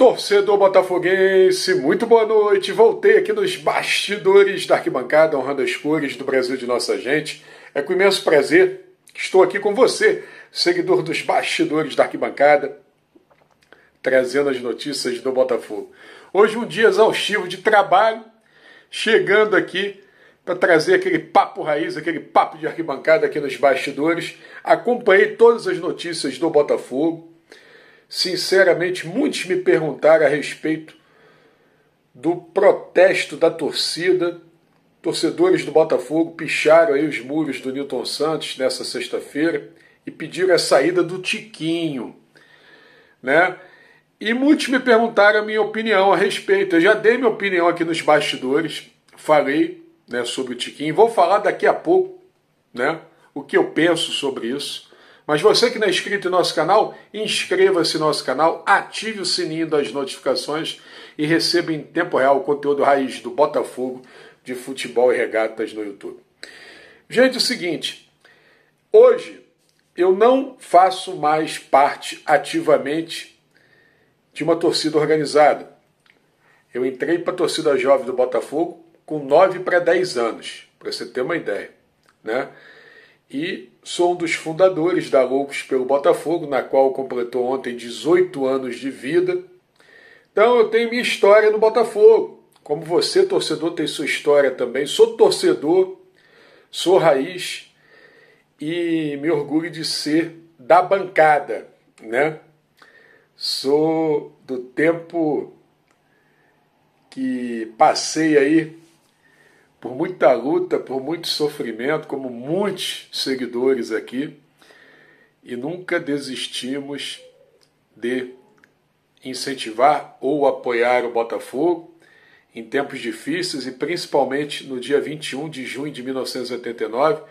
Torcedor botafoguense, muito boa noite. Voltei aqui nos bastidores da arquibancada, honrando as cores do Brasil de nossa gente. É com imenso prazer que estou aqui com você, seguidor dos bastidores da arquibancada, trazendo as notícias do Botafogo. Hoje um dia exaustivo de trabalho, chegando aqui para trazer aquele papo raiz, aquele papo de arquibancada aqui nos bastidores. Acompanhei todas as notícias do Botafogo Sinceramente, muitos me perguntaram a respeito do protesto da torcida. Torcedores do Botafogo picharam aí os muros do Newton Santos nessa sexta-feira e pediram a saída do Tiquinho, né? E muitos me perguntaram a minha opinião a respeito. Eu já dei minha opinião aqui nos bastidores, falei né, sobre o Tiquinho. Vou falar daqui a pouco né, o que eu penso sobre isso. Mas você que não é inscrito em nosso canal, inscreva-se no nosso canal, ative o sininho das notificações e receba em tempo real o conteúdo raiz do Botafogo de futebol e regatas no YouTube. Gente, é o seguinte, hoje eu não faço mais parte ativamente de uma torcida organizada. Eu entrei para a torcida jovem do Botafogo com 9 para 10 anos, para você ter uma ideia, né? e sou um dos fundadores da Loucos pelo Botafogo, na qual completou ontem 18 anos de vida. Então eu tenho minha história no Botafogo. Como você, torcedor, tem sua história também. Sou torcedor, sou raiz e me orgulho de ser da bancada, né? Sou do tempo que passei aí por muita luta, por muito sofrimento, como muitos seguidores aqui, e nunca desistimos de incentivar ou apoiar o Botafogo em tempos difíceis e principalmente no dia 21 de junho de 1989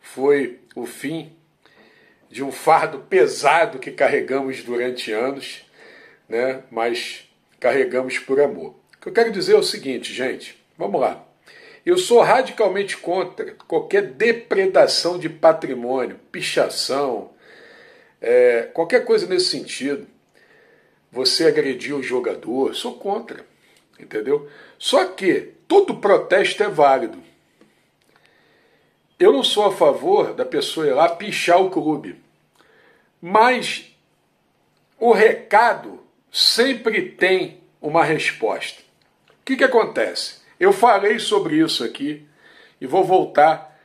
foi o fim de um fardo pesado que carregamos durante anos, né? Mas carregamos por amor. O que eu quero dizer é o seguinte, gente, vamos lá. Eu sou radicalmente contra qualquer depredação de patrimônio, pichação, é, qualquer coisa nesse sentido. Você agrediu um jogador, sou contra, entendeu? Só que todo protesto é válido. Eu não sou a favor da pessoa ir lá pichar o clube, mas o recado sempre tem uma resposta. O que, que acontece? Eu falei sobre isso aqui e vou voltar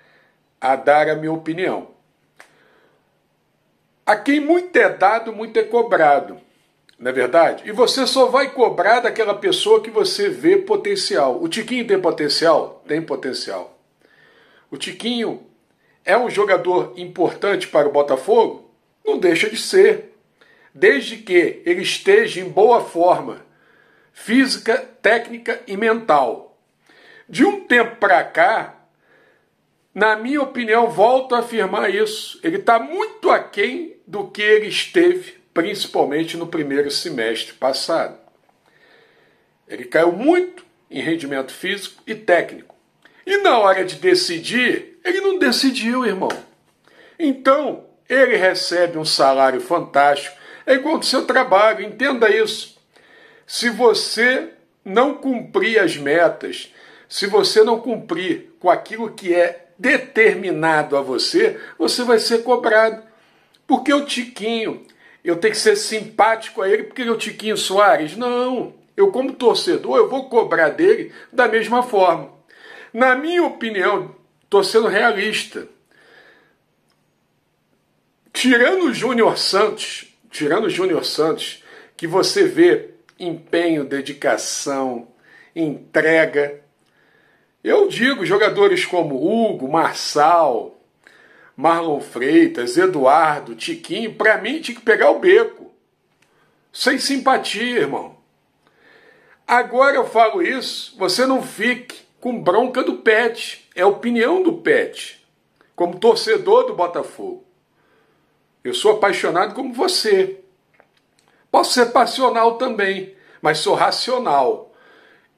a dar a minha opinião. A quem muito é dado, muito é cobrado, não é verdade? E você só vai cobrar daquela pessoa que você vê potencial. O Tiquinho tem potencial? Tem potencial. O Tiquinho é um jogador importante para o Botafogo? Não deixa de ser. Desde que ele esteja em boa forma física, técnica e mental. De um tempo para cá, na minha opinião, volto a afirmar isso, ele está muito aquém do que ele esteve, principalmente no primeiro semestre passado. Ele caiu muito em rendimento físico e técnico. E na hora de decidir, ele não decidiu, irmão. Então, ele recebe um salário fantástico, é igual do seu trabalho, entenda isso. Se você não cumprir as metas, se você não cumprir com aquilo que é determinado a você, você vai ser cobrado. Porque o Tiquinho, eu tenho que ser simpático a ele porque ele é o Tiquinho Soares? Não. Eu, como torcedor, eu vou cobrar dele da mesma forma. Na minha opinião, estou sendo realista. Tirando o Júnior Santos, tirando o Júnior Santos, que você vê empenho, dedicação, entrega, eu digo, jogadores como Hugo, Marçal, Marlon Freitas, Eduardo, Tiquinho, para mim tinha que pegar o beco. Sem simpatia, irmão. Agora eu falo isso, você não fique com bronca do Pet. É opinião do Pet, como torcedor do Botafogo. Eu sou apaixonado como você. Posso ser passional também, mas sou racional.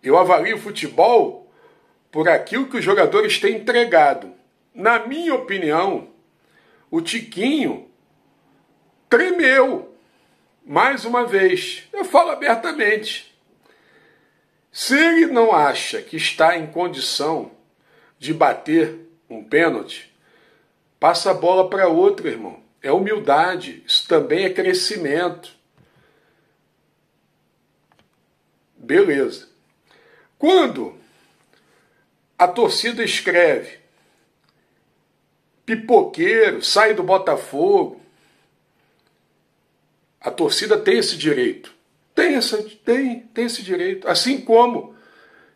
Eu avalio futebol por aquilo que os jogadores têm entregado. Na minha opinião, o Tiquinho tremeu mais uma vez. Eu falo abertamente. Se ele não acha que está em condição de bater um pênalti, passa a bola para outro, irmão. É humildade, isso também é crescimento. Beleza. Quando a torcida escreve: pipoqueiro, sai do Botafogo. A torcida tem esse direito. Tem, essa, tem, tem esse direito. Assim como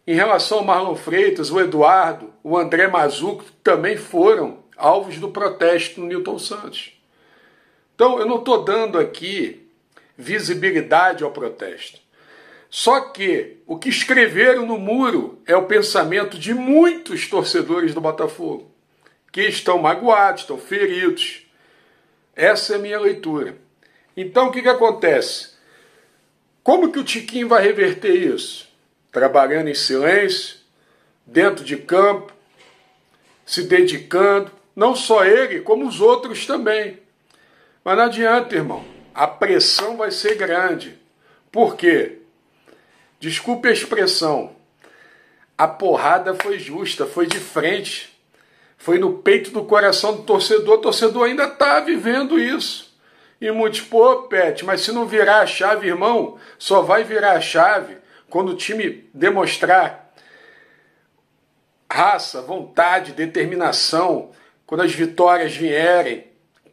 em relação ao Marlon Freitas, o Eduardo, o André Mazuco também foram alvos do protesto no Newton Santos. Então, eu não estou dando aqui visibilidade ao protesto. Só que o que escreveram no muro é o pensamento de muitos torcedores do Botafogo, que estão magoados, estão feridos. Essa é a minha leitura. Então o que, que acontece? Como que o Tiquinho vai reverter isso? Trabalhando em silêncio, dentro de campo, se dedicando, não só ele, como os outros também. Mas não adianta, irmão. A pressão vai ser grande. Por quê? Desculpe a expressão. A porrada foi justa, foi de frente. Foi no peito do coração do torcedor. O torcedor ainda está vivendo isso. E muitos, pô, Pet, mas se não virar a chave, irmão, só vai virar a chave quando o time demonstrar raça, vontade, determinação, quando as vitórias vierem,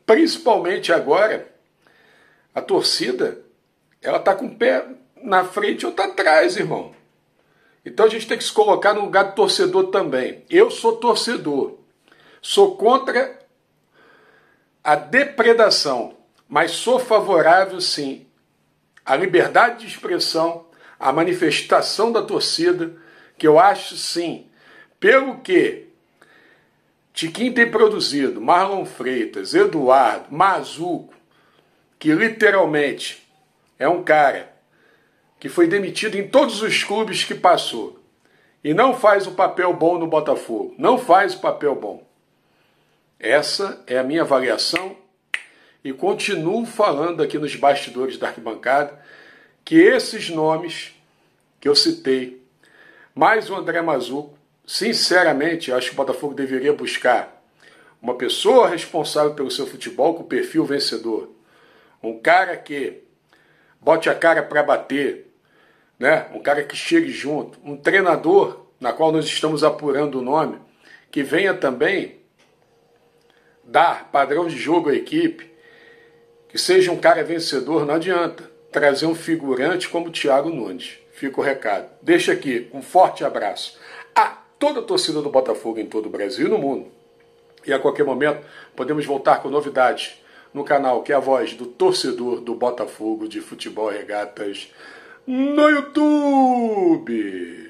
principalmente agora, a torcida, ela está com o pé na frente ou está atrás, irmão. Então a gente tem que se colocar no lugar do torcedor também. Eu sou torcedor, sou contra a depredação, mas sou favorável sim à liberdade de expressão, à manifestação da torcida, que eu acho sim, pelo que Tiquinho tem produzido, Marlon Freitas, Eduardo, Mazuco, que literalmente é um cara que foi demitido em todos os clubes que passou. E não faz o papel bom no Botafogo. Não faz o papel bom. Essa é a minha avaliação e continuo falando aqui nos bastidores da arquibancada que esses nomes que eu citei, mais o André Mazuco, sinceramente, acho que o Botafogo deveria buscar uma pessoa responsável pelo seu futebol com perfil vencedor. Um cara que bote a cara para bater, né? um cara que chegue junto, um treinador, na qual nós estamos apurando o nome, que venha também dar padrão de jogo à equipe, que seja um cara vencedor, não adianta trazer um figurante como o Thiago Nunes. Fica o recado. Deixa aqui um forte abraço a toda a torcida do Botafogo em todo o Brasil e no mundo. E a qualquer momento podemos voltar com novidades no canal que é a voz do torcedor do Botafogo de Futebol Regatas no YouTube.